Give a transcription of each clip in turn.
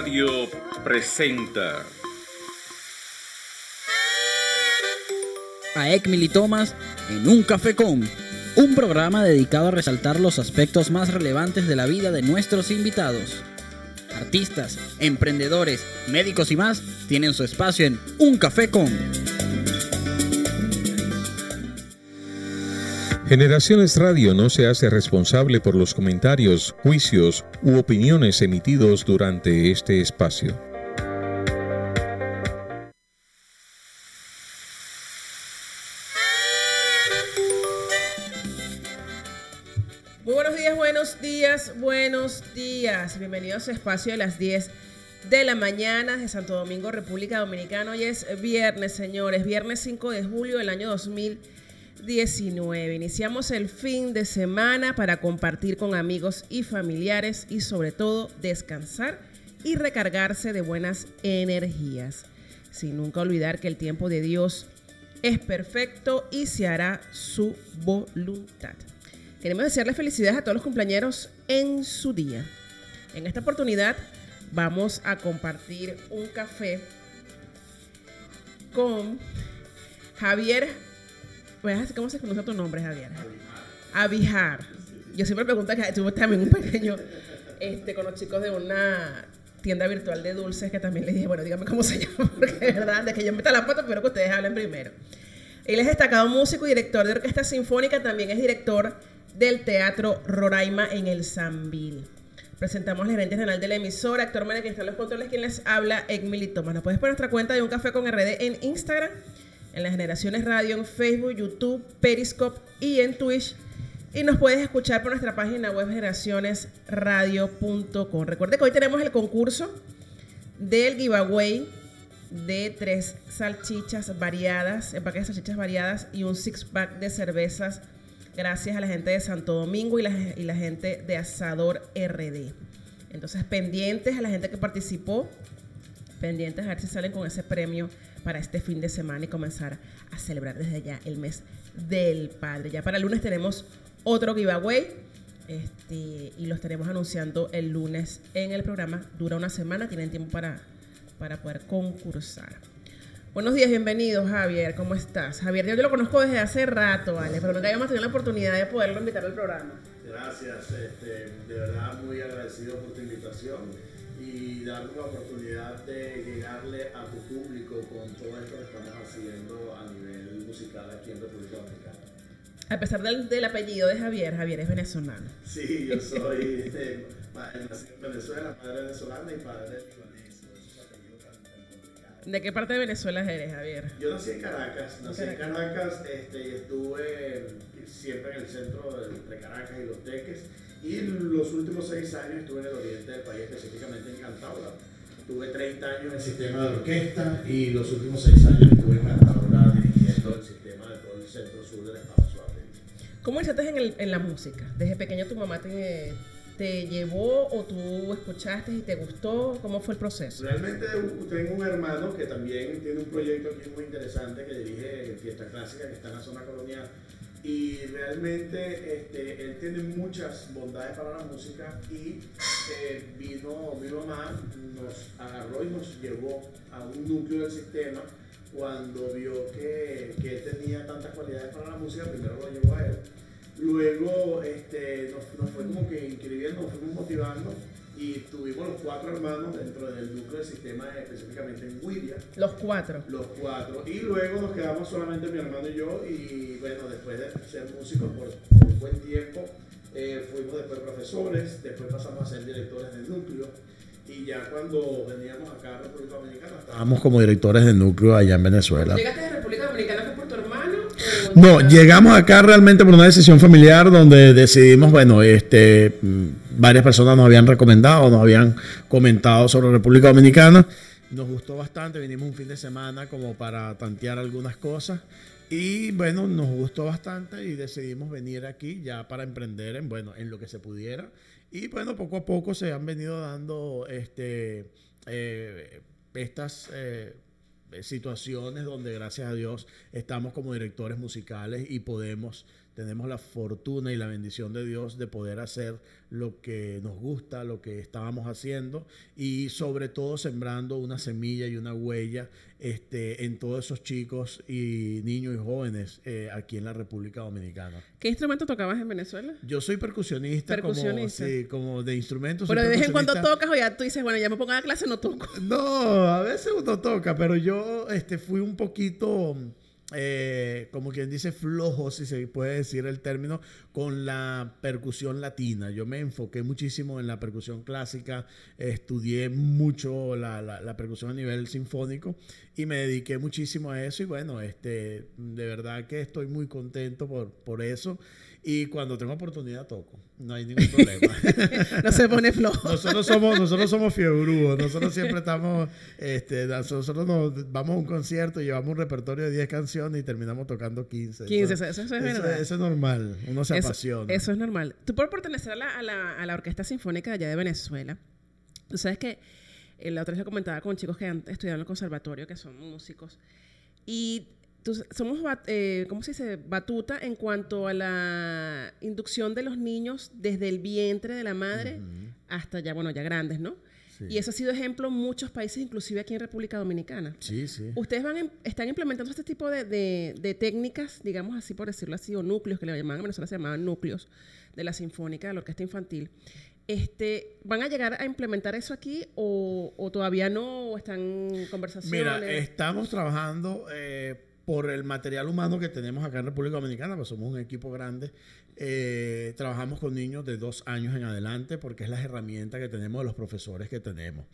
Radio presenta. A Ekmili y Thomas en Un Café Con, un programa dedicado a resaltar los aspectos más relevantes de la vida de nuestros invitados. Artistas, emprendedores, médicos y más tienen su espacio en Un Café Con. Generaciones Radio no se hace responsable por los comentarios, juicios u opiniones emitidos durante este espacio. Muy buenos días, buenos días, buenos días. Bienvenidos a Espacio de las 10 de la mañana de Santo Domingo, República Dominicana. Hoy es viernes, señores, viernes 5 de julio del año 2020. 19. Iniciamos el fin de semana para compartir con amigos y familiares y sobre todo descansar y recargarse de buenas energías. Sin nunca olvidar que el tiempo de Dios es perfecto y se hará su voluntad. Queremos desearle felicidades a todos los compañeros en su día. En esta oportunidad vamos a compartir un café con Javier pues, ¿cómo se pronuncia tu nombre, Javier? Avijar. Yo siempre pregunto que tuve también un pequeño, este, con los chicos de una tienda virtual de dulces que también les dije, bueno, dígame cómo se llama, porque es verdad, de que yo meta la pata, espero que ustedes hablen primero. Él es destacado músico y director de orquesta sinfónica, también es director del Teatro Roraima en el Sambil. Presentamos la gerente general de la emisora, actor María que está los controles, quien les habla, Emily Tomás. Nos puedes poner nuestra cuenta de Un Café con RD en Instagram en las generaciones radio, en Facebook, YouTube, Periscope y en Twitch. Y nos puedes escuchar por nuestra página web generacionesradio.com. Recuerde que hoy tenemos el concurso del giveaway de tres salchichas variadas, empaques de salchichas variadas y un six-pack de cervezas gracias a la gente de Santo Domingo y y la, gente de Asador RD. Entonces, pendientes a la gente que participó, pendientes a ver si salen con ese premio para este fin de semana y comenzar a celebrar desde ya el mes del padre. Ya para el lunes tenemos otro giveaway este, y los estaremos anunciando el lunes en el programa. Dura una semana, tienen tiempo para, para poder concursar. Buenos días, bienvenido Javier, ¿cómo estás? Javier, yo, lo conozco desde hace rato, vale, pero nunca habíamos tenido la oportunidad de poderlo invitar al programa. Gracias, este, de verdad muy agradecido por tu invitación y darnos la oportunidad de llegarle a tu público con todo esto que estamos haciendo a nivel musical aquí en República Dominicana. A pesar del, apellido de Javier, Javier es venezolano. Sí, yo soy este, eh, en Venezuela, madre venezolana y padre libanés. ¿De qué parte de Venezuela eres, Javier? Yo nací en Caracas, nací en Caracas, este, y estuve siempre en el centro de, entre Caracas y Los Teques y los últimos seis años estuve en el oriente del país, específicamente en Cantabria. Tuve 30 años en el sistema de orquesta y los últimos seis años estuve en Cantabria dirigiendo el sistema de todo el centro sur del espacio ¿Cómo iniciaste en, en la música? ¿Desde pequeño tu mamá te, te llevó o tú escuchaste y te gustó? ¿Cómo fue el proceso? Realmente tengo un hermano que también tiene un proyecto aquí muy interesante que dirige Fiesta Clásica, que está en la zona colonial y realmente este, él tiene muchas bondades para la música y este, vino, mi mamá, nos agarró y nos llevó a un núcleo del sistema cuando vio que, él tenía tantas cualidades para la música, primero lo llevó a él, luego este, nos, nos fue como que inscribiendo, nos fuimos motivando y tuvimos los cuatro hermanos dentro del núcleo del sistema, eh, específicamente en Guiria. Los cuatro. Los cuatro. Y luego nos quedamos solamente mi hermano y yo, y bueno, después de ser músicos por, un buen tiempo, eh, fuimos después profesores, después pasamos a ser directores del núcleo. Y ya cuando veníamos acá a República Dominicana, estábamos como directores del núcleo allá en Venezuela. ¿Llegaste a República Dominicana por tu hermano? No, llegamos acá realmente por una decisión familiar donde decidimos, bueno, este mm, varias personas nos habían recomendado, nos habían comentado sobre República Dominicana. Nos gustó bastante, vinimos un fin de semana como para tantear algunas cosas y bueno, nos gustó bastante y decidimos venir aquí ya para emprender en, bueno, en lo que se pudiera. Y bueno, poco a poco se han venido dando este, eh, estas... Eh, situaciones donde gracias a Dios estamos como directores musicales y podemos tenemos la fortuna y la bendición de Dios de poder hacer lo que nos gusta, lo que estábamos haciendo y sobre todo sembrando una semilla y una huella este, en todos esos chicos y niños y jóvenes eh, aquí en la República Dominicana. ¿Qué instrumento tocabas en Venezuela? Yo soy percusionista, percusionista. Como, sí, como de instrumentos. Pero de vez en cuando tocas o ya tú dices, bueno, ya me pongo a la clase, no toco. No, a veces uno toca, pero yo este, fui un poquito eh, como quien dice, flojo, si se puede decir el término, con la percusión latina. Yo me enfoqué muchísimo en la percusión clásica, estudié mucho la, percusión a nivel sinfónico y me dediqué muchísimo a eso y bueno, este, de verdad que estoy muy contento por, por eso. Y cuando tengo oportunidad toco. No hay ningún problema. no se pone flojo. Nosotros somos, nosotros fiebrúos. Nosotros siempre estamos, este, nosotros nos, vamos a un concierto, llevamos un repertorio de 10 canciones y terminamos tocando 15. 15, eso, es verdad. Eso, es normal. Uno se apasiona. Eso es normal. Tú por pertenecer a la, Orquesta Sinfónica allá de Venezuela, tú sabes que eh, la otra vez lo comentaba con chicos que han estudiado en el conservatorio, que son músicos. Y entonces, somos, eh, ¿cómo se dice?, batuta en cuanto a la inducción de los niños desde el vientre de la madre hasta ya, bueno, ya grandes, ¿no? Y eso ha sido ejemplo en muchos países, inclusive aquí en República Dominicana. Sí, sí. Ustedes van em, están implementando este tipo de, técnicas, digamos así por decirlo así, o núcleos, que le llamaban en Venezuela, se llamaban núcleos de la Sinfónica, de la Orquesta Infantil. Este, ¿Van a llegar a implementar eso aquí o, todavía no? ¿O están conversaciones? Mira, estamos trabajando eh, por el material humano que tenemos acá en República Dominicana, pues somos un equipo grande, eh, trabajamos con niños de dos años en adelante porque es la herramienta que tenemos de los profesores que tenemos.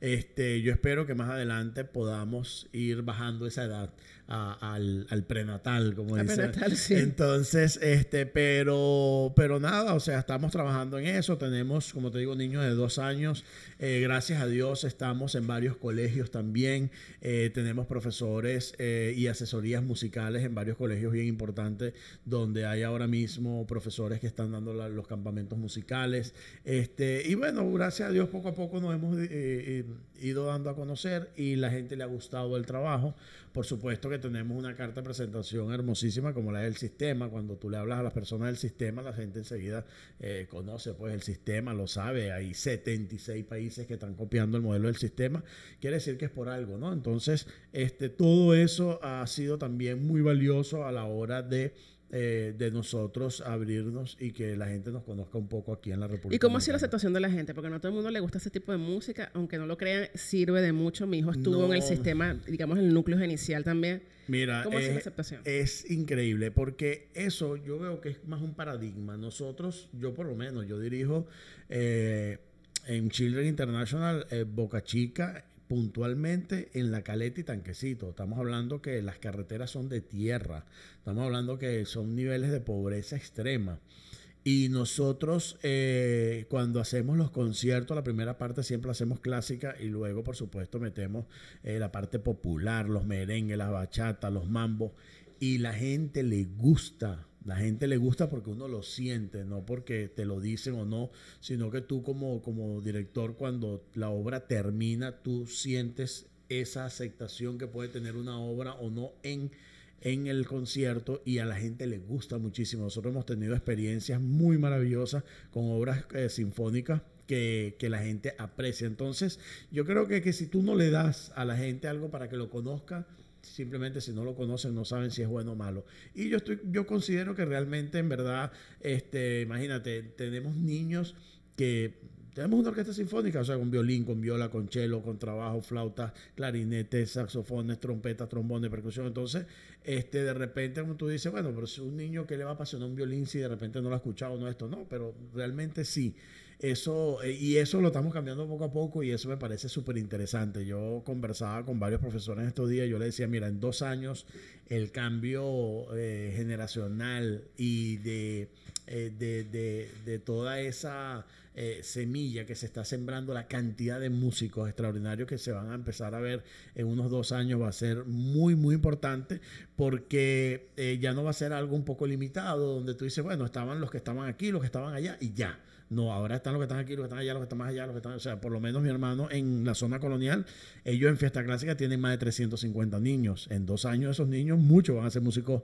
Este, yo espero que más adelante podamos ir bajando esa edad al, prenatal, como dicen. Prenatal, sí. Entonces, este, pero, pero nada, o sea, estamos trabajando en eso. Tenemos, como te digo, niños de dos años. Eh, gracias a Dios estamos en varios colegios también. Eh, tenemos profesores eh, y asesorías musicales en varios colegios bien importantes, donde hay ahora mismo profesores que están dando los campamentos musicales. Este, y bueno, gracias a Dios poco a poco nos hemos ido dando a conocer y la gente le ha gustado el trabajo. Por supuesto que tenemos una carta de presentación hermosísima como la del sistema. Cuando tú le hablas a las personas del sistema, la gente enseguida eh, conoce pues el sistema, lo sabe. Hay 76 países que están copiando el modelo del sistema. Quiere decir que es por algo, ¿no? Entonces, este, todo eso ha sido también muy valioso a la hora de eh, de nosotros abrirnos y que la gente nos conozca un poco aquí en la República. ¿Y cómo ha sido la aceptación de la gente? Porque no a todo el mundo le gusta ese tipo de música, aunque no lo crean, sirve de mucho. Mi hijo estuvo en el sistema, digamos, el núcleo inicial también. Mira, ¿cómo eh, es, increíble, porque eso yo veo que es más un paradigma. Nosotros, yo por lo menos, yo dirijo eh, en Children International Boca Chica puntualmente en la caleta y tanquecito. Estamos hablando que las carreteras son de tierra, estamos hablando que son niveles de pobreza extrema. Y nosotros eh, cuando hacemos los conciertos, la primera parte siempre hacemos clásica y luego por supuesto metemos eh, la parte popular, los merengues, las bachatas, los mambos. Y la gente le gusta la gente le gusta porque uno lo siente, no porque te lo dicen o no, sino que tú como, como director cuando la obra termina, tú sientes esa aceptación que puede tener una obra o no en, en el concierto y a la gente le gusta muchísimo. Nosotros hemos tenido experiencias muy maravillosas con obras eh, sinfónicas que, que, la gente aprecia. Entonces, yo creo que, que si tú no le das a la gente algo para que lo conozca, simplemente si no lo conocen no saben si es bueno o malo. Y yo estoy, yo considero que realmente, en verdad, este, imagínate, tenemos niños que tenemos una orquesta sinfónica, o sea, con violín, con viola, con cello, con trabajo, flauta, clarinetes, saxofones, trompetas, trombones, percusión. Entonces, este, de repente, como tú dices, bueno, pero si un niño que le va a apasionar un violín, si de repente no lo ha escuchado, no esto, no, pero realmente sí. Eso, eh, y eso lo estamos cambiando poco a poco y eso me parece súper interesante. Yo conversaba con varios profesores estos días, yo les decía, mira, en dos años el cambio eh, generacional y eh, de, de, toda esa semilla que se está sembrando, la cantidad de músicos extraordinarios que se van a empezar a ver en unos dos años va a ser muy, muy importante porque ya no va a ser algo un poco limitado, donde tú dices, bueno, estaban los que estaban aquí, los que estaban allá y ya no, ahora están los que están aquí, los que están allá, los que están más allá, los que están. O sea, por lo menos mi hermano en la zona colonial, ellos en fiesta clásica tienen más de 350 niños. En dos años, esos niños, muchos van a ser músicos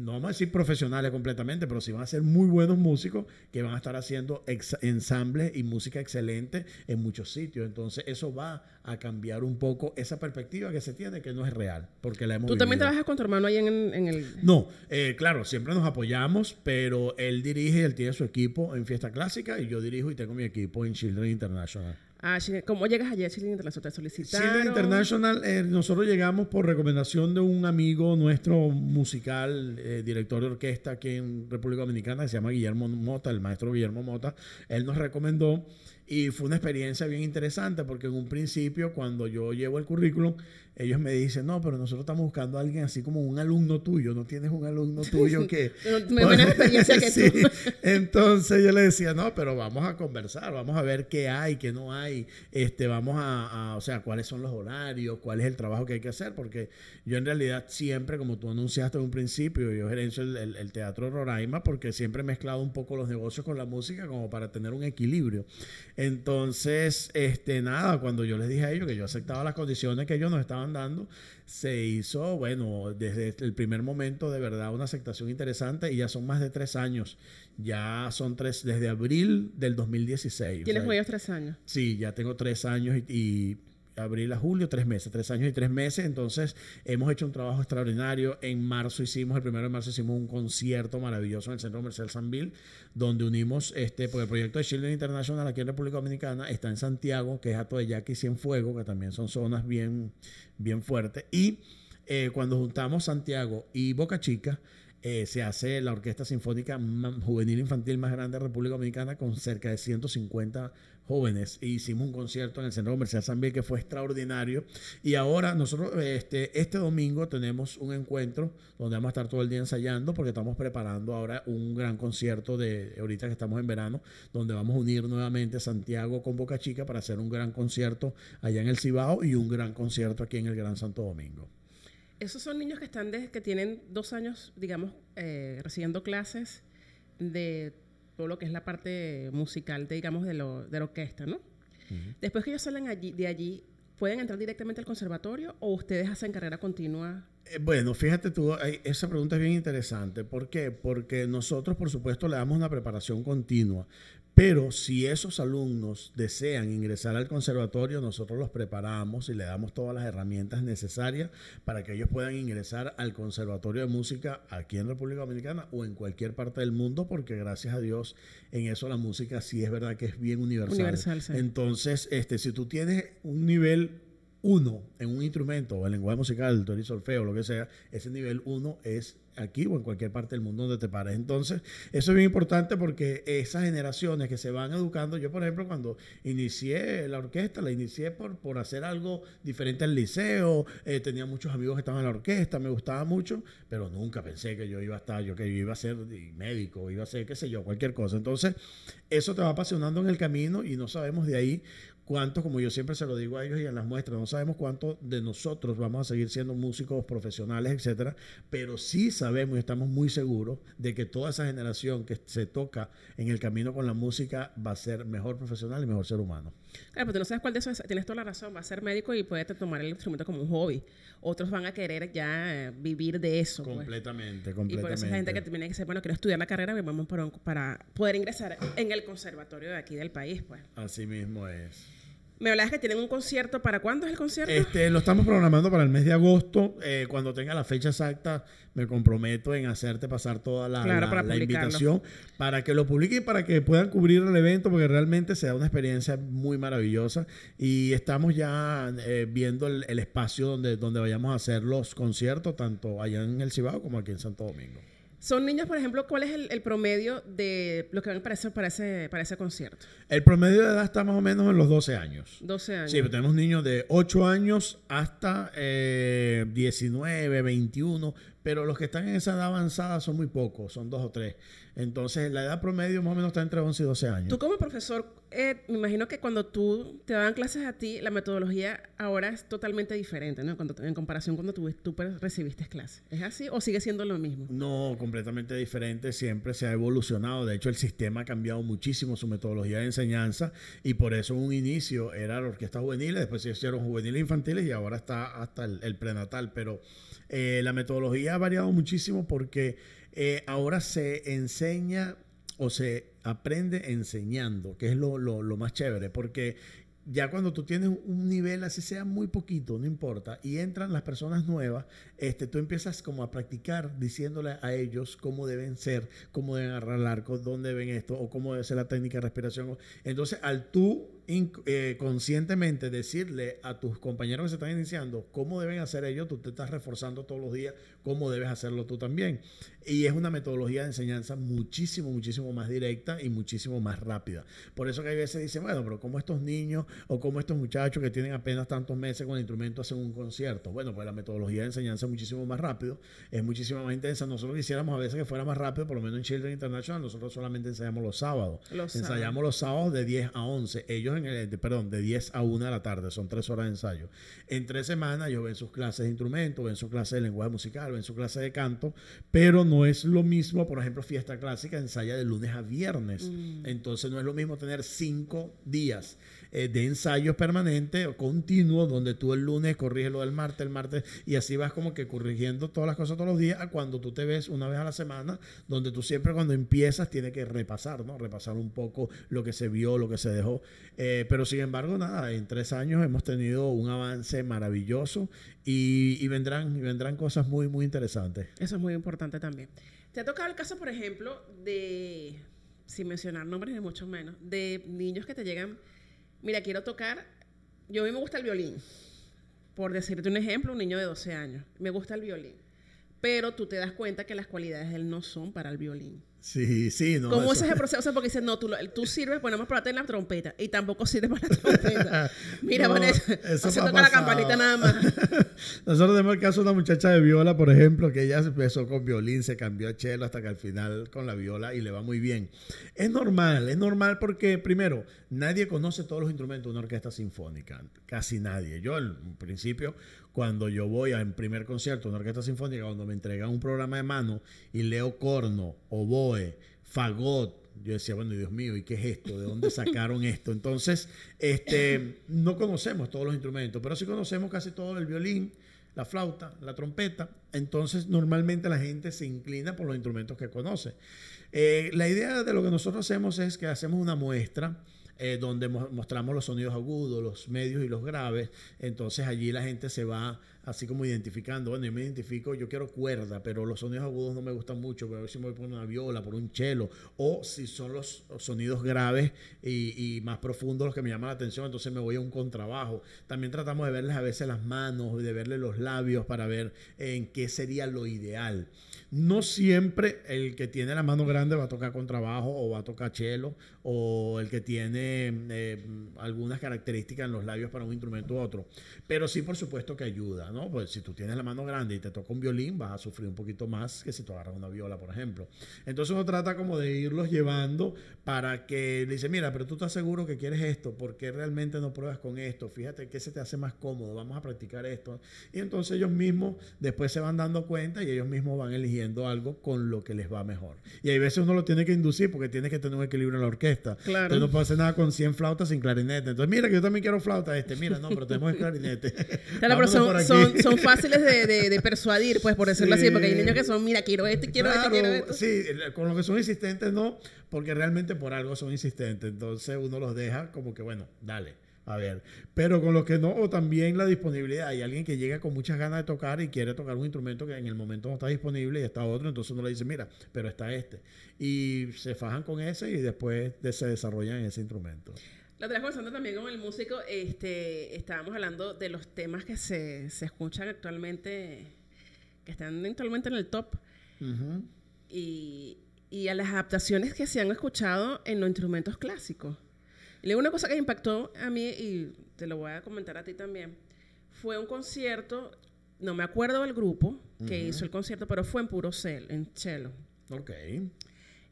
no vamos a decir profesionales completamente, pero sí van a ser muy buenos músicos que van a estar haciendo ensambles y música excelente en muchos sitios. Entonces, eso va a cambiar un poco esa perspectiva que se tiene, que no es real, porque la ¿Tú también trabajas con tu hermano ahí en, el...? No, eh, claro, siempre nos apoyamos, pero él dirige, él tiene su equipo en Fiesta Clásica y yo dirijo y tengo mi equipo en Children International. Ah, ¿Cómo llegas a Chile International? Chile International, eh, nosotros llegamos por recomendación de un amigo nuestro musical, eh, director de orquesta aquí en República Dominicana, que se llama Guillermo Mota, el maestro Guillermo Mota. Él nos recomendó y fue una experiencia bien interesante porque en un principio cuando yo llevo el currículum, ellos me dicen, no, pero nosotros estamos buscando a alguien así como un alumno tuyo, no tienes un alumno tuyo que... me buena experiencia que Entonces yo le decía, no, pero vamos a conversar, vamos a ver qué hay, qué no hay, este, vamos a, o sea, cuáles son los horarios, cuál es el trabajo que hay que hacer, porque yo en realidad siempre, como tú anunciaste en un principio, yo gerencio el teatro Roraima porque siempre he mezclado un poco los negocios con la música como para tener un equilibrio. Entonces, este, nada, cuando yo les dije a ellos que yo aceptaba las condiciones que ellos nos estaban dando, se hizo, bueno, desde el primer momento de verdad una aceptación interesante y ya son más de tres años. Ya son tres, desde abril del 2016. ¿Tienes les tres años? Sí, ya tengo tres años y abril a julio, tres meses, tres años y tres meses. Entonces hemos hecho un trabajo extraordinario. En marzo hicimos, el primero de marzo hicimos un concierto maravilloso en el Centro Comercial Bill, donde unimos, este, por el proyecto de Children International aquí en República Dominicana está en Santiago, que es Ato de Yaqui y Cienfuego, que también son zonas bien, bien fuertes. Y eh, cuando juntamos Santiago y Boca Chica, eh, se hace la Orquesta Sinfónica Juvenil Infantil más grande de República Dominicana con cerca de 150 jóvenes. E hicimos un concierto en el Centro Comercial San Miguel que fue extraordinario. Y ahora nosotros este, este domingo tenemos un encuentro donde vamos a estar todo el día ensayando porque estamos preparando ahora un gran concierto de ahorita que estamos en verano donde vamos a unir nuevamente Santiago con Boca Chica para hacer un gran concierto allá en el Cibao y un gran concierto aquí en el Gran Santo Domingo esos son niños que están que tienen dos años, digamos, eh, recibiendo clases de todo lo que es la parte musical, digamos, de, lo, de la orquesta, ¿no? Después que ellos salen allí, de allí, ¿pueden entrar directamente al conservatorio o ustedes hacen carrera continua? Eh, bueno, fíjate tú, esa pregunta es bien interesante. ¿Por qué? Porque nosotros, por supuesto, le damos una preparación continua, pero si esos alumnos desean ingresar al conservatorio, nosotros los preparamos y le damos todas las herramientas necesarias para que ellos puedan ingresar al conservatorio de música aquí en República Dominicana o en cualquier parte del mundo, porque gracias a Dios en eso la música sí es verdad que es bien universal. Entonces, este, si tú tienes un nivel uno en un instrumento o en lenguaje musical, el torisolfeo, solfeo, lo que sea, ese nivel uno es aquí o en cualquier parte del mundo donde te pares. Entonces, eso es bien importante porque esas generaciones que se van educando, yo por ejemplo cuando inicié la orquesta, la inicié por, por hacer algo diferente al liceo, eh, tenía muchos amigos que estaban en la orquesta, me gustaba mucho, pero nunca pensé que yo iba a estar, yo que yo iba a ser médico, iba a ser qué sé yo, cualquier cosa. Entonces, eso te va apasionando en el camino y no sabemos de ahí cuántos, como yo siempre se lo digo a ellos y a las muestras, no sabemos cuántos de nosotros vamos a seguir siendo músicos profesionales, etcétera, pero sí sabemos y estamos muy seguros de que toda esa generación que se toca en el camino con la música va a ser mejor profesional y mejor ser humano. Claro, pero pues tú no sabes cuál de esos tienes toda la razón, va a ser médico y puede tomar el instrumento como un hobby. Otros van a querer ya eh, vivir de eso. Completamente, pues. completamente. Y por eso gente que tiene que ser, bueno, quiero estudiar la carrera vamos para, poder ingresar en el conservatorio de aquí del país, pues. Así mismo es. Me hablabas que tienen un concierto. ¿Para cuándo es el concierto? Este, lo estamos programando para el mes de agosto. Eh, cuando tenga la fecha exacta, me comprometo en hacerte pasar toda la, invitación para que lo publiquen, para que puedan cubrir el evento, porque realmente será una experiencia muy maravillosa. Y estamos ya eh, viendo el, el, espacio donde, donde vayamos a hacer los conciertos, tanto allá en el Cibao como aquí en Santo Domingo. Son niños, por ejemplo, ¿cuál es el, promedio de lo que van a ese, para, ese, para ese concierto? El promedio de edad está más o menos en los 12 años. 12 años. Sí, tenemos niños de 8 años hasta eh, 19, 21, pero los que están en esa edad avanzada son muy pocos, son dos o tres. Entonces, la edad promedio más o menos está entre 11 y 12 años. Tú como profesor, eh, me imagino que cuando tú te daban clases a ti, la metodología ahora es totalmente diferente, ¿no? Cuando, en comparación cuando tú, tú recibiste clases. ¿Es así o sigue siendo lo mismo? No, completamente diferente. Siempre se ha evolucionado. De hecho, el sistema ha cambiado muchísimo su metodología de enseñanza y por eso un inicio era la orquesta juvenil, después se hicieron juveniles infantiles y ahora está hasta el, prenatal. Pero eh, la metodología ha variado muchísimo porque eh, ahora se enseña o se aprende enseñando, que es lo, más chévere, porque ya cuando tú tienes un nivel, así sea muy poquito, no importa, y entran las personas nuevas, este, tú empiezas como a practicar diciéndole a ellos cómo deben ser, cómo deben agarrar el arco, dónde deben esto, o cómo debe ser la técnica de respiración. Entonces, al tú eh, conscientemente decirle a tus compañeros que se están iniciando cómo deben hacer ellos, tú te estás reforzando todos los días cómo debes hacerlo tú también. Y es una metodología de enseñanza muchísimo, muchísimo más directa y muchísimo más rápida. Por eso que hay veces dicen, bueno, pero como estos niños o como estos muchachos que tienen apenas tantos meses con el instrumento hacen un concierto? Bueno, pues la metodología de enseñanza es muchísimo más rápido, es muchísimo más intensa. Nosotros quisiéramos a veces que fuera más rápido, por lo menos en Children International, nosotros solamente ensayamos los sábados. ensayamos los sábados de 10 a 11. Ellos eh, de, perdón, de 10 a 1 de la tarde, son tres horas de ensayo. En tres semanas ellos ven sus clases de instrumento ven su clase de lenguaje musical, ven su clase de canto, pero no es lo mismo, por ejemplo, fiesta clásica ensaya de lunes a viernes. Mm. Entonces no es lo mismo tener cinco días eh, de ensayos permanentes o continuos, donde tú el lunes corriges lo del martes, el martes, y así vas como que corrigiendo todas las cosas todos los días, a cuando tú te ves una vez a la semana, donde tú siempre cuando empiezas tienes que repasar, ¿no? Repasar un poco lo que se vio, lo que se dejó. Eh, pero sin embargo, nada, en tres años hemos tenido un avance maravilloso y, vendrán, y vendrán cosas muy, muy interesantes. Eso es muy importante también. ¿Te ha tocado el caso, por ejemplo, de, sin mencionar nombres ni mucho menos, de niños que te llegan mira, quiero tocar, yo a mí me gusta el violín, por decirte un ejemplo, un niño de 12 años, me gusta el violín, pero tú te das cuenta que las cualidades de él no son para el violín. Sí, sí, no. ¿Cómo es ese proceso? O porque dice no, tú, tú sirves, ponemos plata en la trompeta y tampoco sirve para la trompeta. Mira, no, eso se toca la campanita nada más. Nosotros tenemos el caso de una muchacha de viola, por ejemplo, que ella empezó con violín, se cambió a chelo hasta que al final con la viola y le va muy bien. Es normal, es normal porque, primero, nadie conoce todos los instrumentos de una orquesta sinfónica, casi nadie. Yo, al principio, cuando yo voy a en primer concierto de una orquesta sinfónica, cuando me entregan un programa de mano y leo corno, voz. Fagot. Yo decía, bueno, Dios mío, ¿y qué es esto? ¿De dónde sacaron esto? Entonces, este, no conocemos todos los instrumentos, pero sí conocemos casi todo el violín, la flauta, la trompeta. Entonces, normalmente la gente se inclina por los instrumentos que conoce. Eh, la idea de lo que nosotros hacemos es que hacemos una muestra eh, donde mostramos los sonidos agudos, los medios y los graves. Entonces allí la gente se va así como identificando. Bueno, yo me identifico, yo quiero cuerda, pero los sonidos agudos no me gustan mucho. Pero a ver si me voy por una viola, por un chelo, o si son los sonidos graves y, más profundos los que me llaman la atención, entonces me voy a un contrabajo. También tratamos de verles a veces las manos, de verle los labios para ver en qué sería lo ideal. No siempre el que tiene la mano grande va a tocar contrabajo o va a tocar chelo o el que tiene eh, algunas características en los labios para un instrumento u otro. Pero sí, por supuesto que ayuda, ¿no? Pues si tú tienes la mano grande y te toca un violín, vas a sufrir un poquito más que si tú agarras una viola, por ejemplo. Entonces uno trata como de irlos llevando para que le dice, mira, pero tú estás seguro que quieres esto, ¿por qué realmente no pruebas con esto? Fíjate que se te hace más cómodo, vamos a practicar esto. Y entonces ellos mismos después se van dando cuenta y ellos mismos van eligiendo algo con lo que les va mejor. Y hay veces uno lo tiene que inducir porque tienes que tener un equilibrio en la orquesta Claro. Entonces no puedo hacer nada con 100 flautas sin clarinete. Entonces, mira que yo también quiero flauta este. Mira, no, pero tenemos el clarinete. Claro, pero son, fáciles de, persuadir, pues, por decirlo así, porque hay niños que son, mira, quiero este, quiero este, quiero esto. Sí, con lo que son insistentes no, porque realmente por algo son insistentes. Entonces uno los deja como que, bueno, dale a ver. Pero con los que no, o también la disponibilidad. Hay alguien que llega con muchas ganas de tocar y quiere tocar un instrumento que en el momento no está disponible y está otro, entonces uno le dice, mira, pero está este. Y se fajan con ese y después se desarrollan en ese instrumento. La otra vez también con el músico, este, estábamos hablando de los temas que se, escuchan actualmente, que están actualmente en el top. y a las adaptaciones que se han escuchado en los instrumentos clásicos. Le una cosa que impactó a mí y te lo voy a comentar a ti también. Fue un concierto, no me acuerdo del grupo que hizo el concierto, pero fue en puro cel, en cello. Ok.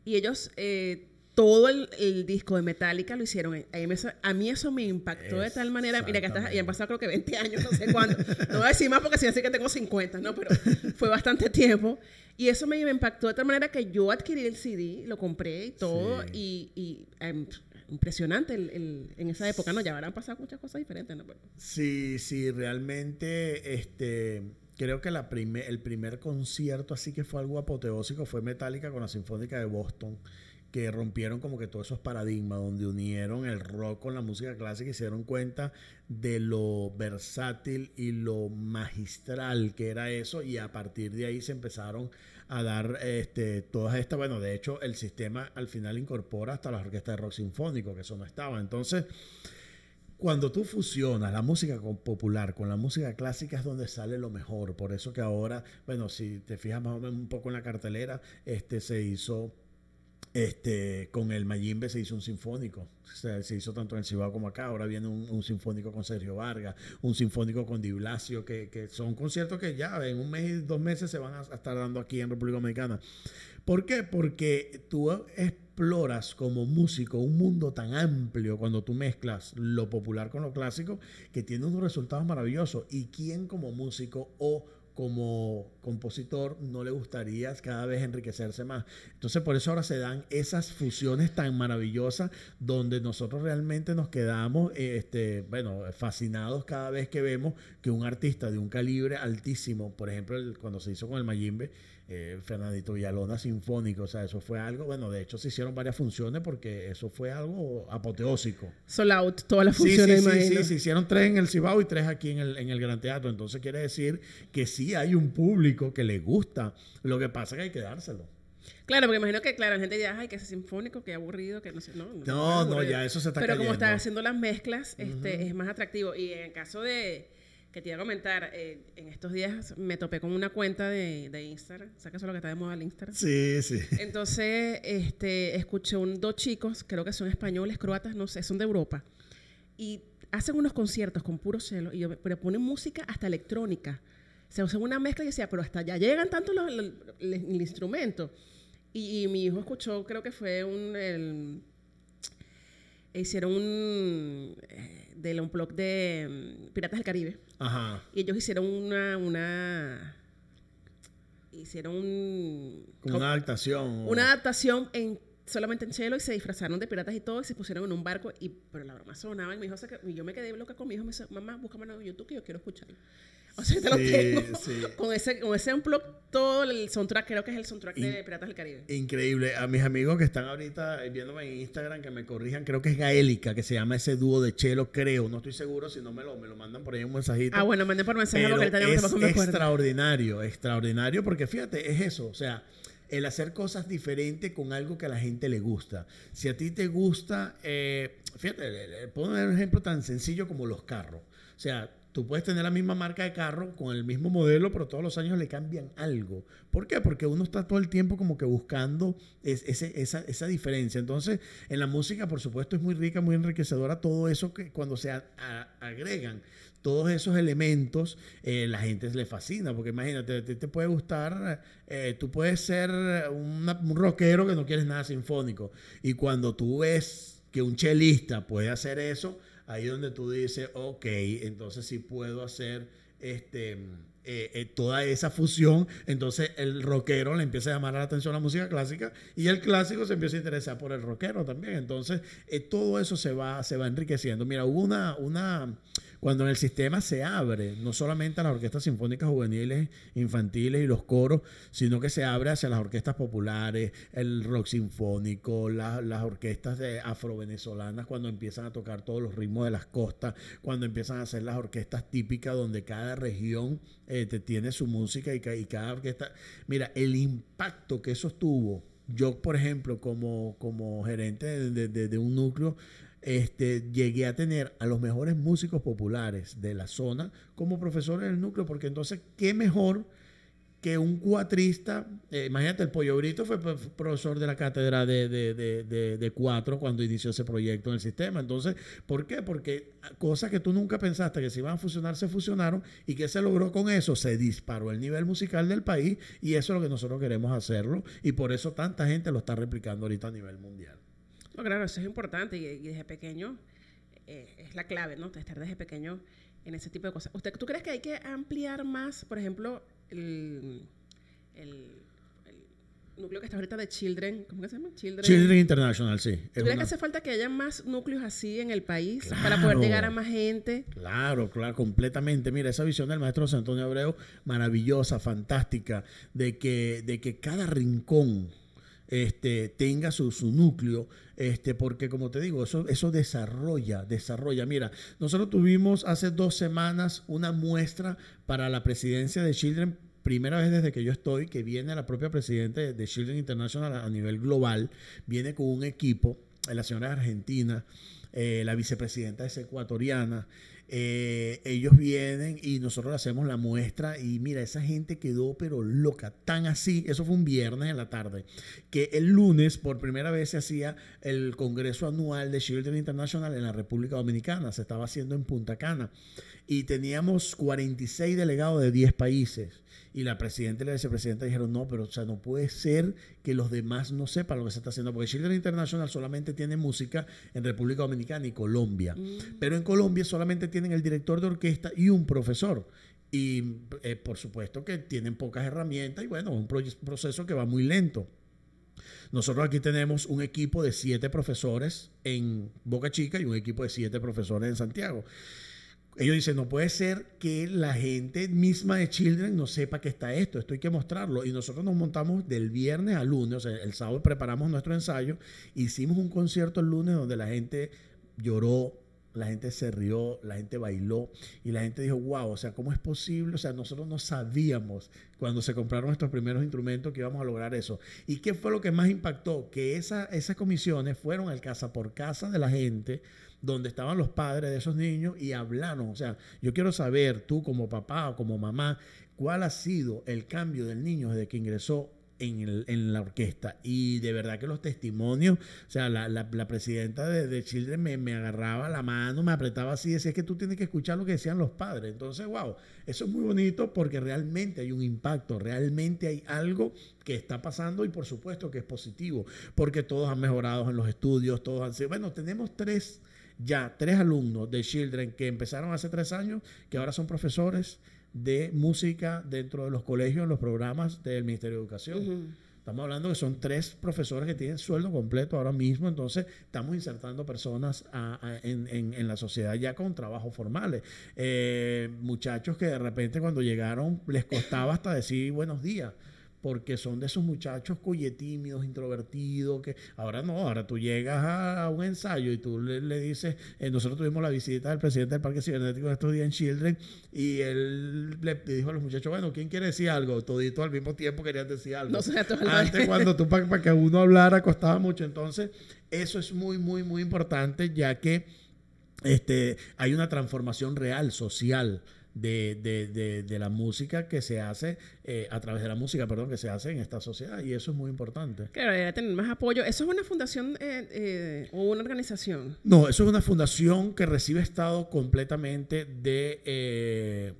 Y ellos eh, todo el, disco de Metallica lo hicieron. Eh, a mí eso, me impactó de tal manera. Mira, que estás, ya han pasado creo que 20 años, no sé cuándo. No voy a decir más porque si así que tengo 50, ¿no? Pero fue bastante tiempo. Y eso me, impactó de tal manera que yo adquirí el CD, lo compré y todo. Y, em, impresionante el, en esa época, ¿no? Ya habrán pasado muchas cosas diferentes, Sí, sí, realmente, este, creo que la el primer concierto así que fue algo apoteósico fue Metallica con la Sinfónica de Boston, que rompieron como que todos esos paradigmas, donde unieron el rock con la música clásica y se dieron cuenta de lo versátil y lo magistral que era eso, y a partir de ahí se empezaron a dar este, todas estas. Bueno, de hecho, el sistema al final incorpora hasta las orquestas de rock sinfónico, que eso no estaba. Entonces, cuando tú fusionas la música popular con la música clásica es donde sale lo mejor. Por eso que ahora, bueno, si te fijas más o menos un poco en la cartelera, este se hizo este, con el Mayimbe se hizo un sinfónico, se, hizo tanto en Cibao como acá, ahora viene un, sinfónico con Sergio Vargas, un sinfónico con Di que, son conciertos que ya en un mes y dos meses se van a, a estar dando aquí en República Dominicana. ¿Por qué? Porque tú exploras como músico un mundo tan amplio cuando tú mezclas lo popular con lo clásico que tiene unos resultados maravillosos. ¿Y quién como músico o como compositor no le gustaría cada vez enriquecerse más. Entonces por eso ahora se dan esas fusiones tan maravillosas donde nosotros realmente nos quedamos este, bueno, fascinados cada vez que vemos que un artista de un calibre altísimo, por ejemplo cuando se hizo con el Mayimbe, eh, Fernandito Villalona Sinfónico, o sea, eso fue algo, bueno, de hecho se hicieron varias funciones porque eso fue algo apoteósico. Sol out, todas las funciones. Sí, sí, sí, se hicieron tres en el Cibao y tres aquí en el, Gran Teatro, entonces quiere decir que sí hay un público que le gusta, lo que pasa es que hay que dárselo. Claro, porque imagino que, claro, la gente ya, ay, que es sinfónico, que aburrido, que no sé, no. No, no, ya eso se está Pero como está haciendo las mezclas, este, es más atractivo. Y en el caso de, que te iba a comentar, eh, en estos días me topé con una cuenta de, Instagram, ¿sabes que es lo que está de moda el Instagram? Sí, sí. Entonces, este, escuché un, dos chicos, creo que son españoles, croatas, no sé, son de Europa, y hacen unos conciertos con puro celo, y pero ponen música hasta electrónica. Se usan una mezcla y decía, pero hasta ya llegan tanto los, los, el instrumento. Y, mi hijo escuchó, creo que fue un... hicieron un... Eh, de un blog de Piratas del Caribe. Ajá. Y ellos hicieron una. una hicieron una adaptación. Una adaptación en solamente en chelo y se disfrazaron de piratas y todo y se pusieron en un barco y pero la broma sonaba y mi hijo yo me quedé loca con mi hijo me dice mamá búscame en YouTube que yo quiero escucharlo O sea, te lo Con ese, con ese todo el soundtrack, creo que es el soundtrack de Piratas del Caribe. Increíble. A mis amigos que están ahorita viéndome en Instagram, que me corrijan, creo que es Gaélica, que se llama ese dúo de Chelo, creo. No estoy seguro si no me lo, mandan por ahí un mensajito. Ah, bueno, manden por mensaje Pero porque un mensajito. me Extraordinario, extraordinario, porque fíjate, es eso. O sea, el hacer cosas diferentes con algo que a la gente le gusta. Si a ti te gusta, eh, fíjate, dar eh, eh, un ejemplo tan sencillo como los carros. O sea, Tú puedes tener la misma marca de carro con el mismo modelo, pero todos los años le cambian algo. ¿Por qué? Porque uno está todo el tiempo como que buscando esa, diferencia. Entonces, en la música, por supuesto, es muy rica, muy enriquecedora todo eso que cuando se agregan todos esos elementos, eh, la gente le fascina. Porque imagínate, te, te puede gustar, eh, tú puedes ser un rockero que no quieres nada sinfónico. Y cuando tú ves que un chelista puede hacer eso, ahí donde tú dices, ok, entonces sí puedo hacer este, eh, eh, toda esa fusión. Entonces el rockero le empieza a llamar la atención a la música clásica y el clásico se empieza a interesar por el rockero también. Entonces eh, todo eso se va, se va enriqueciendo. Mira, hubo una, una cuando en el sistema se abre, no solamente a las orquestas sinfónicas juveniles, infantiles y los coros, sino que se abre hacia las orquestas populares, el rock sinfónico, las orquestas de afrovenezolanas, cuando empiezan a tocar todos los ritmos de las costas, cuando empiezan a hacer las orquestas típicas donde cada región eh, tiene su música y, cada orquesta. Mira, el impacto que eso tuvo yo, por ejemplo, como, como gerente de, un núcleo, este, llegué a tener a los mejores músicos populares de la zona como profesor en el núcleo, porque entonces, ¿qué mejor que un cuatrista? Eh, imagínate, el Pollo Brito fue profesor de la cátedra de, de, cuatro cuando inició ese proyecto en el sistema. Entonces, ¿por qué? Porque cosas que tú nunca pensaste que se iban a fusionar, se fusionaron. ¿Y qué se logró con eso? Se disparó el nivel musical del país y eso es lo que nosotros queremos hacerlo. Y por eso tanta gente lo está replicando ahorita a nivel mundial claro, eso es importante y, desde pequeño eh, es la clave, ¿no? Estar desde pequeño en ese tipo de cosas. ¿Tú crees que hay que ampliar más, por ejemplo, el, núcleo que está ahorita de Children, ¿cómo que se llama? Children, International, sí. ¿Tú crees que hace falta que haya más núcleos así en el país para poder llegar a más gente? Claro, claro, completamente. Mira, esa visión del maestro José Antonio Abreu, maravillosa, fantástica, de que, de que cada rincón este, tenga su, núcleo, este, porque como te digo, eso, eso desarrolla, desarrolla. Mira, nosotros tuvimos hace dos semanas una muestra para la presidencia de Children primera vez desde que yo estoy que viene la propia presidenta de Children International a nivel global, viene con un equipo, eh, la señora argentina, eh, la vicepresidenta es ecuatoriana, eh, ellos vienen y nosotros hacemos la muestra y mira, esa gente quedó pero loca, tan así, eso fue un viernes en la tarde, que el lunes por primera vez se hacía el Congreso Anual de Children International en la República Dominicana, se estaba haciendo en Punta Cana y teníamos 46 delegados de 10 países. Y la presidenta y la vicepresidenta dijeron, no, pero o no puede ser que los demás no sepan lo que se está haciendo, porque Children International solamente tiene música en República Dominicana y Colombia, mm. pero en Colombia solamente tienen el director de orquesta y un profesor. Y eh, por supuesto que tienen pocas herramientas y bueno, es un proceso que va muy lento. Nosotros aquí tenemos un equipo de siete profesores en Boca Chica y un equipo de siete profesores en Santiago ellos dicen, no puede ser que la gente misma de Children no sepa que está esto, esto hay que mostrarlo. Y nosotros nos montamos del viernes al lunes, o sea, el sábado preparamos nuestro ensayo, hicimos un concierto el lunes donde la gente lloró, la gente se rió, la gente bailó y la gente dijo, wow, o sea, ¿cómo es posible? O sea, nosotros no sabíamos cuando se compraron estos primeros instrumentos que íbamos a lograr eso. ¿Y qué fue lo que más impactó? Que esas comisiones fueron al casa por casa de la gente, donde estaban los padres de esos niños y hablaron. O sea, yo quiero saber, tú como papá o como mamá, cuál ha sido el cambio del niño desde que ingresó en, la orquesta. Y de verdad que los testimonios, o sea, la, presidenta de, Children me, me, agarraba la mano, me apretaba así, decía, es que tú tienes que escuchar lo que decían los padres. Entonces, wow, eso es muy bonito porque realmente hay un impacto, realmente hay algo que está pasando y por supuesto que es positivo, porque todos han mejorado en los estudios, todos han sido, bueno, tenemos tres ya tres alumnos de Children que empezaron hace tres años, que ahora son profesores de música dentro de los colegios, en los programas del Ministerio de Educación. Estamos hablando que son tres profesores que tienen sueldo completo ahora mismo, entonces estamos insertando personas en, la sociedad ya con trabajos formales. Eh, muchachos que de repente cuando llegaron les costaba hasta decir buenos días porque son de esos muchachos cuyetímidos introvertidos, que ahora no, ahora tú llegas a, un ensayo y tú le, dices, eh, nosotros tuvimos la visita del presidente del Parque Cibernético estos días en Children y él le dijo a los muchachos, bueno, ¿quién quiere decir algo? Todito al mismo tiempo querían decir algo. Antes cuando tú para que uno hablara costaba mucho, entonces eso es muy, muy, muy importante ya que este, hay una transformación real, social de, de, de, de la música que se hace, eh, a través de la música, perdón, que se hace en esta sociedad. Y eso es muy importante. Claro, era tener más apoyo. ¿Eso es una fundación eh, eh, o una organización? No, eso es una fundación que recibe Estado completamente de...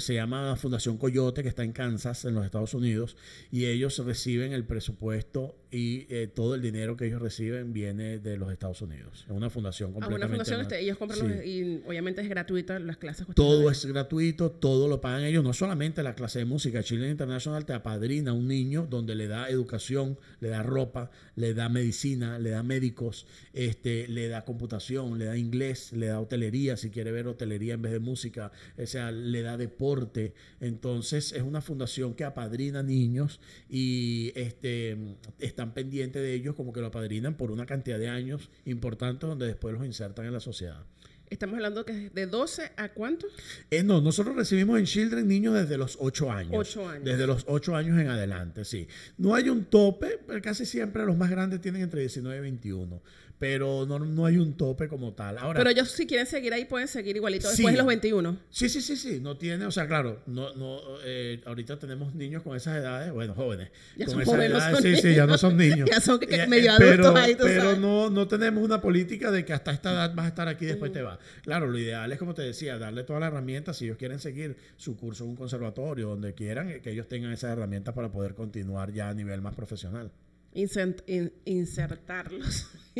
se llama Fundación Coyote, que está en Kansas, en los Estados Unidos, y ellos reciben el presupuesto y eh, todo el dinero que ellos reciben viene de los Estados Unidos. Es una fundación ah, completamente. una fundación, este, ellos compran y obviamente es gratuita las clases. Todo es gratuito, todo lo pagan ellos. No solamente la clase de música, Chile International te apadrina a un niño donde le da educación, le da ropa, le da medicina, le da médicos, este, le da computación, le da inglés, le da hotelería, si quiere ver hotelería en vez de música, o sea, le da deporte. Entonces es una fundación que apadrina niños y este, está pendiente de ellos, como que lo apadrinan por una cantidad de años importantes donde después los insertan en la sociedad. Estamos hablando que de 12 a cuántos? Eh, no, nosotros recibimos en Children niños desde los 8 años. 8 años. Desde los 8 años en adelante, sí. No hay un tope, pero casi siempre los más grandes tienen entre 19 y 21 pero no, no, hay un tope como tal. Ahora, pero ellos si quieren seguir ahí pueden seguir igualito después de los 21. Sí, sí, sí, sí, no tiene, o sea, claro, no, no, eh, ahorita tenemos niños con esas edades, bueno, jóvenes, ya son jóvenes, sí, sí, ya no son niños. ya son eh, eh, medio adultos pero, ahí, Pero No, no tenemos una política de que hasta esta edad vas a estar aquí y después mm. te vas. Claro, lo ideal es, como te decía, darle todas las herramientas, si ellos quieren seguir su curso en un conservatorio, donde quieran, que ellos tengan esas herramientas para poder continuar ya a nivel más profesional insertarlos.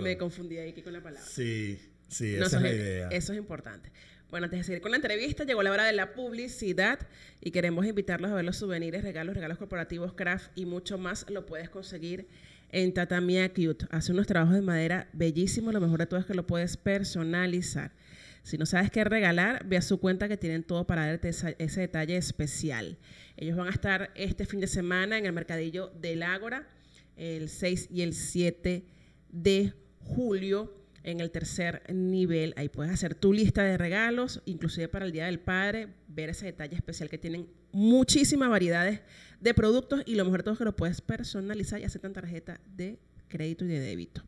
me confundí ahí con la palabra. Sí, sí, esa es la idea. Eso es importante. Bueno, antes de seguir con la entrevista, llegó la hora de la publicidad y queremos invitarlos a ver los souvenirs, regalos, regalos corporativos, craft y mucho más. Lo puedes conseguir en Tatamiya Cute. Hace unos trabajos de madera bellísimos. Lo mejor de todo es que lo puedes personalizar. Si no sabes qué regalar, ve a su cuenta que tienen todo para darte ese detalle especial. Ellos van a estar este fin de semana en el mercadillo del Ágora, el 6 y el 7 de julio en el tercer nivel. Ahí puedes hacer tu lista de regalos, inclusive para el Día del Padre, ver ese detalle especial que tienen muchísimas variedades de productos y lo mejor de todo es que lo puedes personalizar y aceptan tarjeta de crédito y de débito.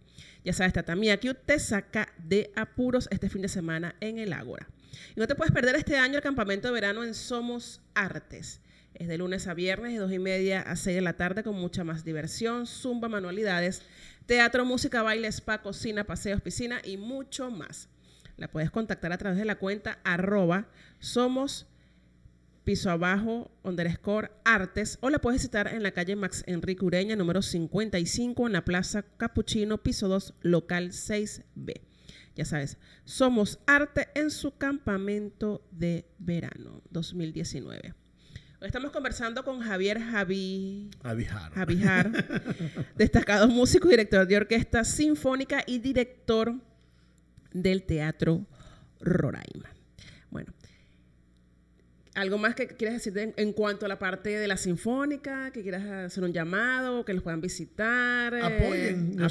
Ya sabes, Tatami, aquí te saca de apuros este fin de semana en el Ágora. Y no te puedes perder este año el campamento de verano en Somos Artes. Es de lunes a viernes de dos y media a 6 de la tarde con mucha más diversión, zumba, manualidades, teatro, música, bailes, spa, cocina, paseos, piscina y mucho más. La puedes contactar a través de la cuenta arroba somos piso abajo underscore artes o la puedes citar en la calle Max Enrique Ureña número 55 en la Plaza Capuchino piso 2 local 6B. Ya sabes, somos arte en su campamento de verano 2019. Estamos conversando con Javier Javi... Javijar. destacado músico, y director de orquesta sinfónica y director del Teatro Roraima. Bueno, ¿algo más que quieras decir en cuanto a la parte de la sinfónica? ¿Que quieras hacer un llamado? ¿Que los puedan visitar? Eh, apoyen. no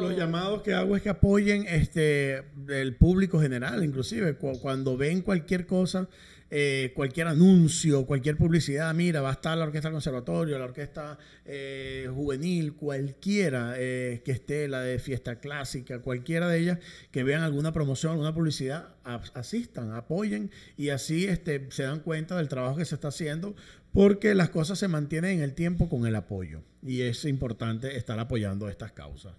los llamados que hago es que apoyen este, el público general, inclusive. cuando ven cualquier cosa eh, cualquier anuncio, cualquier publicidad, mira, va a estar la orquesta conservatorio, la orquesta eh, juvenil, cualquiera eh, que esté, la de fiesta clásica, cualquiera de ellas, que vean alguna promoción, alguna publicidad, asistan, apoyen y así este, se dan cuenta del trabajo que se está haciendo porque las cosas se mantienen en el tiempo con el apoyo y es importante estar apoyando estas causas.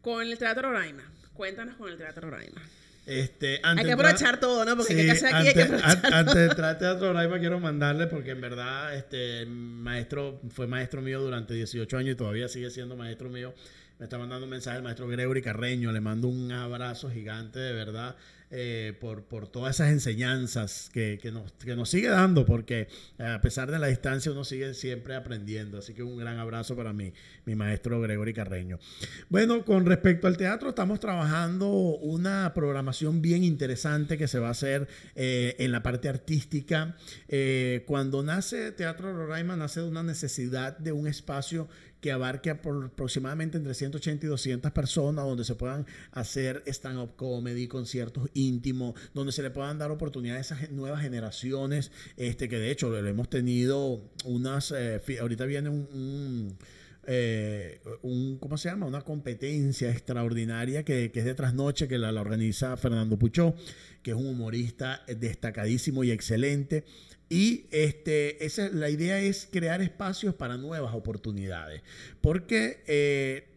Con el Teatro Raima, cuéntanos con el Teatro Raima este, hay que aprovechar todo, ¿no? Porque hay que aquí antes, Antes de entrar a Teatro este quiero mandarle, porque en verdad este maestro fue maestro mío durante 18 años y todavía sigue siendo maestro mío. Me está mandando un mensaje el maestro Gregory Carreño, le mando un abrazo gigante, de verdad. Eh, por, por, todas esas enseñanzas que, nos, nos sigue dando, porque eh, a pesar de la distancia uno sigue siempre aprendiendo. Así que un gran abrazo para mí, mi maestro Gregory Carreño. Bueno, con respecto al teatro, estamos trabajando una programación bien interesante que se va a hacer eh, en la parte artística. cuando nace Teatro Roraima, nace de una necesidad de un espacio que abarque aproximadamente entre 180 y 200 personas, donde se puedan hacer stand-up comedy, conciertos íntimos, donde se le puedan dar oportunidades a esas nuevas generaciones, este, que de hecho lo hemos tenido unas, eh, ahorita viene eh, un, ¿cómo se llama? Una competencia extraordinaria que, es de trasnoche, que la, la, organiza Fernando Puchó, que es un humorista destacadísimo y excelente. Y este, la idea es crear espacios para nuevas oportunidades, porque eh,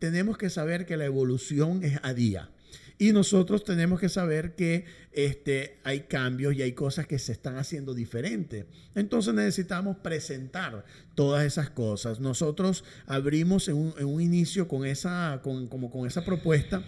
tenemos que saber que la evolución es a día. Y nosotros tenemos que saber que este, hay cambios y hay cosas que se están haciendo diferentes. Entonces necesitamos presentar todas esas cosas. Nosotros abrimos en un, inicio con esa, como con esa propuesta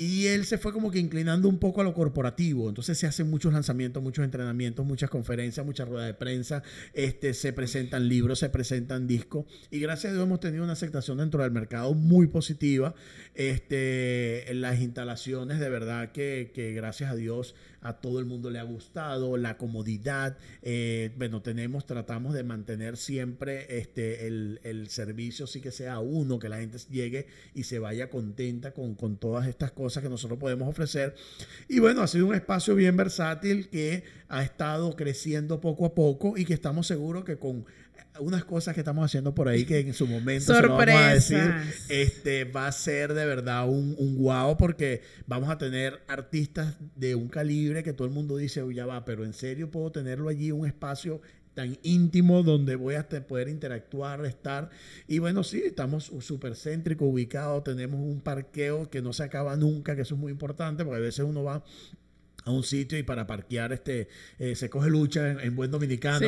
y él se fue como que inclinando un poco a lo corporativo. Entonces se hacen muchos lanzamientos, muchos entrenamientos, muchas conferencias, muchas ruedas de prensa. Este, se presentan libros, se presentan discos. Y gracias a Dios hemos tenido una aceptación dentro del mercado muy positiva. Este, las instalaciones, de verdad que, que gracias a Dios a todo el mundo le ha gustado, la comodidad. Eh, bueno, tenemos, tratamos de mantener siempre este, el, el, servicio, sí que sea uno, que la gente llegue y se vaya contenta con, con todas estas cosas que nosotros podemos ofrecer. Y bueno, ha sido un espacio bien versátil que ha estado creciendo poco a poco y que estamos seguros que con unas cosas que estamos haciendo por ahí que en su momento se lo vamos a decir, este, va a ser de verdad un, guau porque vamos a tener artistas de un calibre que todo el mundo dice, Uy, ya va, pero en serio puedo tenerlo allí, un espacio tan íntimo donde voy a poder interactuar, estar. Y bueno, sí, estamos súper céntrico, ubicado, tenemos un parqueo que no se acaba nunca, que eso es muy importante, porque a veces uno va a un sitio y para parquear este eh, se coge lucha en, buen dominicano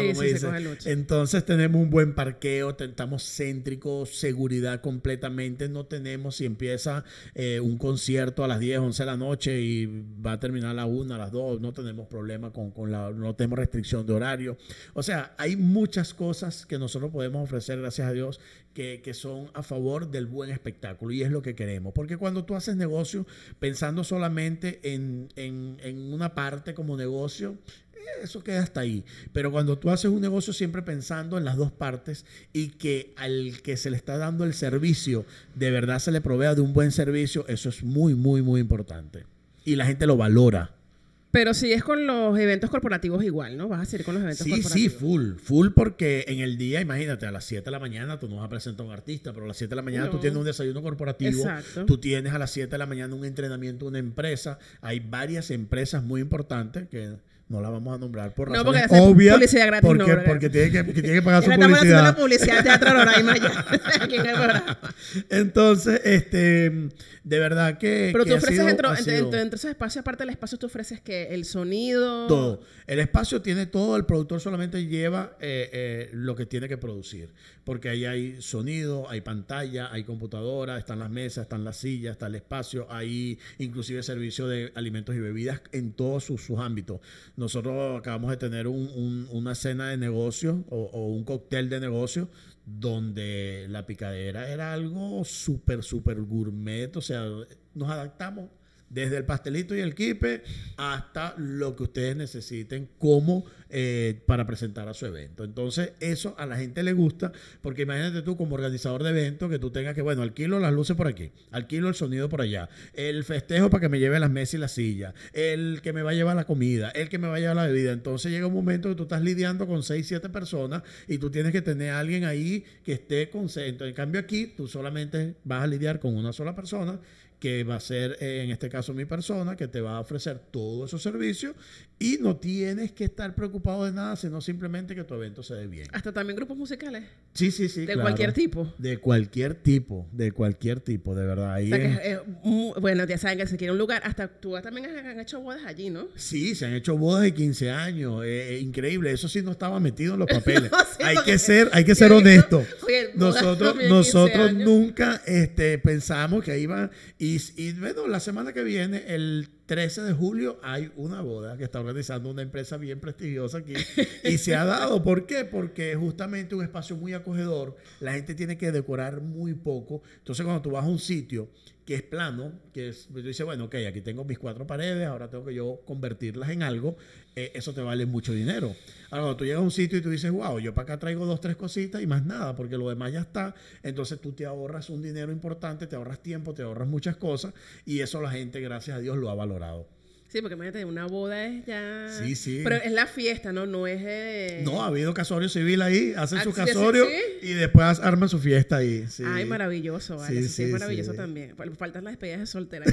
entonces tenemos un buen parqueo estamos céntricos seguridad completamente no tenemos si empieza eh, un concierto a las 10 11 de la noche y va a terminar a las 1 a las 2 no tenemos problema con, con la no tenemos restricción de horario o sea hay muchas cosas que nosotros podemos ofrecer gracias a Dios que, son a favor del buen espectáculo y es lo que queremos. Porque cuando tú haces negocio pensando solamente en, en una parte como negocio, eh, eso queda hasta ahí. Pero cuando tú haces un negocio siempre pensando en las dos partes y que al que se le está dando el servicio de verdad se le provea de un buen servicio, eso es muy, muy, muy importante. Y la gente lo valora. Pero si es con los eventos corporativos igual, ¿no? Vas a seguir con los eventos corporativos. Sí, sí, full. Full porque en el día, imagínate, a las 7 de la mañana tú no vas a presentar a un artista, pero a las 7 de la mañana tú tienes un desayuno corporativo. Exacto. Tú tienes a las 7 de la mañana un entrenamiento, una empresa. Hay varias empresas muy importantes que no la vamos a nombrar por razones no, porque Publicidad porque, tiene, que, tiene que pagar su publicidad. la publicidad Teatro Roraima Entonces, este, de verdad que. Pero tú ofreces dentro, de ese espacio, aparte del espacio, tú ofreces que el sonido. Todo. El espacio tiene todo, el productor solamente lleva eh, eh, lo que tiene que producir. Porque ahí hay sonido, hay pantalla, hay computadora, están las mesas, están las sillas, está el espacio, hay inclusive servicio de alimentos y bebidas en todos sus, sus ámbitos nosotros acabamos de tener un, una cena de negocio o, o, un cóctel de negocio donde la picadera era algo súper, súper gourmet. O sea, nos adaptamos desde el pastelito y el kipe hasta lo que ustedes necesiten como eh, para presentar a su evento. Entonces, eso a la gente le gusta, porque imagínate tú como organizador de evento que tú tengas que, bueno, alquilo las luces por aquí, alquilo el sonido por allá, el festejo para que me lleve las mesas y las sillas, el que me va a llevar la comida, el que me va a llevar la bebida. Entonces llega un momento que tú estás lidiando con 6, siete personas y tú tienes que tener a alguien ahí que esté con... en cambio aquí, tú solamente vas a lidiar con una sola persona que va a ser, eh, en este caso, mi persona, que te va a ofrecer todos esos servicios y no tienes que estar preocupado de nada, sino simplemente que tu evento se dé bien. Hasta también grupos musicales. Sí, sí, sí. De cualquier tipo. De cualquier tipo, de cualquier tipo, de verdad. bueno, ya saben que se quiere un lugar, hasta tú también han hecho bodas allí, ¿no? Sí, se han hecho bodas de 15 años, eh, eh, increíble, eso sí no estaba metido en los papeles. hay, que ser, hay que ser honesto. nosotros nosotros nunca este, pensamos que iba Y y, bueno, la semana que viene, el 13 de julio, hay una boda que está organizando una empresa bien prestigiosa aquí. y se ha dado. ¿Por qué? Porque es justamente un espacio muy acogedor. La gente tiene que decorar muy poco. Entonces, cuando tú vas a un sitio que es plano, que es, tú pues, dices, bueno, ok, aquí tengo mis cuatro paredes, ahora tengo que yo convertirlas en algo, eh, eso te vale mucho dinero. Ahora, tú llegas a un sitio y tú dices, wow, yo para acá traigo dos, tres cositas y más nada, porque lo demás ya está, entonces tú te ahorras un dinero importante, te ahorras tiempo, te ahorras muchas cosas, y eso la gente, gracias a Dios, lo ha valorado. Sí, porque imagínate, una boda es ya. Sí, sí. Pero es la fiesta, ¿no? No es. Eh, no, ha habido casorio civil ahí, hacen ah, su casorio y después arman su fiesta ahí. Ay, maravilloso, ¿vale? Sí, sí, es maravilloso también. Faltan las despedidas de soltera.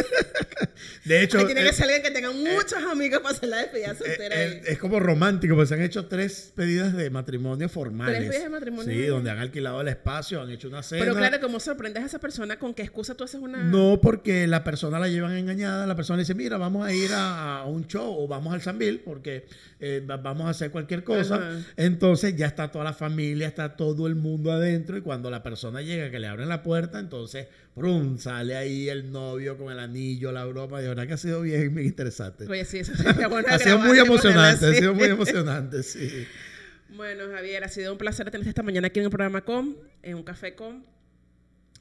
de hecho. tiene que eh, ser alguien que tenga eh, muchos amigos para hacer la despedida eh, soltera. Es, como romántico, porque se han hecho tres pedidas de matrimonio formales. Tres pedidas de matrimonio. Sí, donde han alquilado el espacio, han hecho una cena. Pero claro, ¿cómo sorprendes a esa persona? ¿Con qué excusa tú haces una.? No, porque la persona la llevan engañada. La persona le dice, mira, vamos a ir a, un show o vamos al Sambil porque vamos a hacer cualquier cosa. Entonces ya está toda la familia, está todo el mundo adentro. Y cuando la persona llega, que le abren la puerta, entonces Brum sale ahí el novio con el anillo, la broma. De verdad que ha sido bien, bien interesante. Oye, sí, eso ha sido muy emocionante, ha sido muy emocionante, sí. Bueno, Javier, ha sido un placer tenerte esta mañana aquí en el programa COM, en un café COM.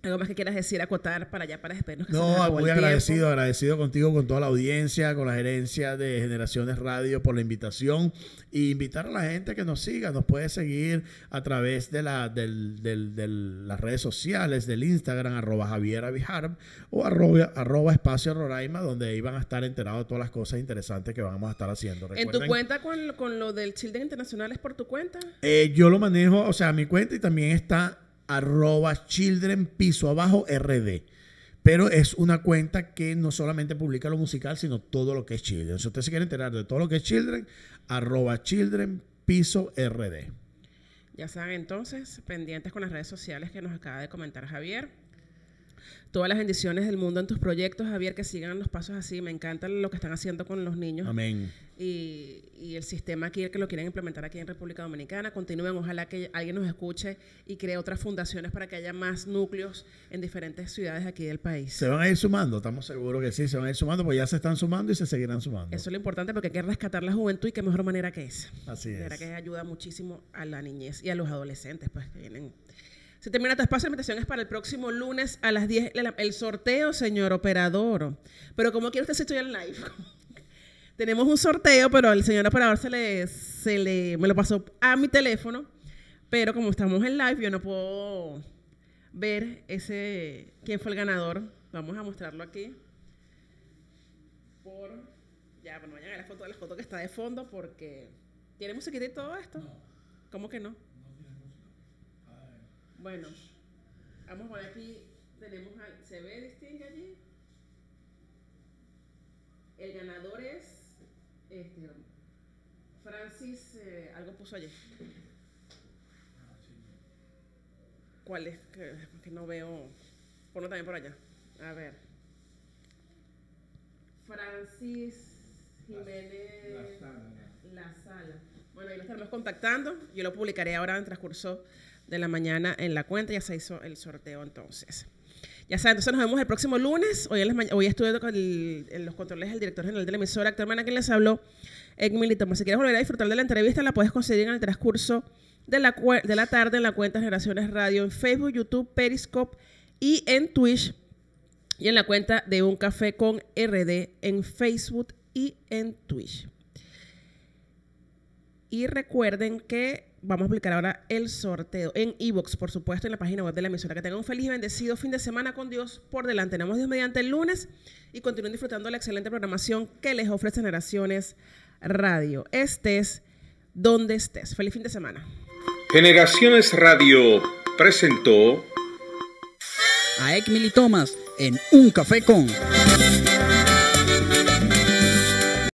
¿Algo más que quieras decir, acotar para allá, para despedirnos? No, muy agradecido, agradecido contigo, con toda la audiencia, con la gerencia de Generaciones Radio por la invitación y invitar a la gente que nos siga, nos puede seguir a través de, la, del, las redes sociales, del Instagram, arroba Javier Abijar o arroba, Espacio Roraima, donde iban a estar enterados todas las cosas interesantes que vamos a estar haciendo. ¿En tu cuenta con, lo del Children Internacional es por tu cuenta? Eh, yo lo manejo, o sea, mi cuenta y también está arroba children piso abajo rd. Pero es una cuenta que no solamente publica lo musical, sino todo lo que es children. Si usted se quiere enterar de todo lo que es children, arroba children piso rd. Ya saben entonces, pendientes con las redes sociales que nos acaba de comentar Javier todas las bendiciones del mundo en tus proyectos, Javier, que sigan los pasos así. Me encanta lo que están haciendo con los niños. Amén. Y, el sistema aquí, que lo quieren implementar aquí en República Dominicana. Continúen, ojalá que alguien nos escuche y cree otras fundaciones para que haya más núcleos en diferentes ciudades aquí del país. Se van a ir sumando, estamos seguros que sí, se van a ir sumando, pues ya se están sumando y se seguirán sumando. Eso es lo importante porque hay que rescatar la juventud y qué mejor manera que esa. Así es. De que ayuda muchísimo a la niñez y a los adolescentes, pues que vienen se termina tu espacio de es para el próximo lunes a las 10. El sorteo, señor operador. Pero como quiere usted si estoy en live. Tenemos un sorteo, pero el señor operador se le, se le, me lo pasó a mi teléfono. Pero como estamos en live, yo no puedo ver ese quién fue el ganador. Vamos a mostrarlo aquí. Por, ya, bueno, vayan a la foto, la foto que está de fondo porque tiene musiquita y todo esto. ¿Cómo que no? Bueno, vamos a poner aquí, tenemos al, ¿se ve distingue allí? El ganador es este, Francis, eh, algo puso allí. ¿Cuál es? Que, no veo. Ponlo también por allá. A ver. Francis Jiménez La Sala. Bueno, ahí lo estaremos contactando. Yo lo publicaré ahora en transcurso de la mañana en la cuenta. Ya se hizo el sorteo entonces. Ya saben, entonces nos vemos el próximo lunes. Hoy, en hoy estuve con en los controles del director general de la emisora, actor hermana quien les habló, en Milito Si quieres volver a disfrutar de la entrevista, la puedes conseguir en el transcurso de la, de la tarde en la cuenta Generaciones Radio, en Facebook, YouTube, Periscope y en Twitch. Y en la cuenta de Un Café con RD en Facebook y en Twitch. Y recuerden que vamos a explicar ahora el sorteo en eBox, por supuesto, en la página web de la emisora. Que tengan un feliz y bendecido fin de semana con Dios por delante. Tenemos Dios mediante el lunes y continúen disfrutando de la excelente programación que les ofrece Generaciones Radio. Estés donde estés. Feliz fin de semana. Generaciones Radio presentó a Thomas en Un Café con.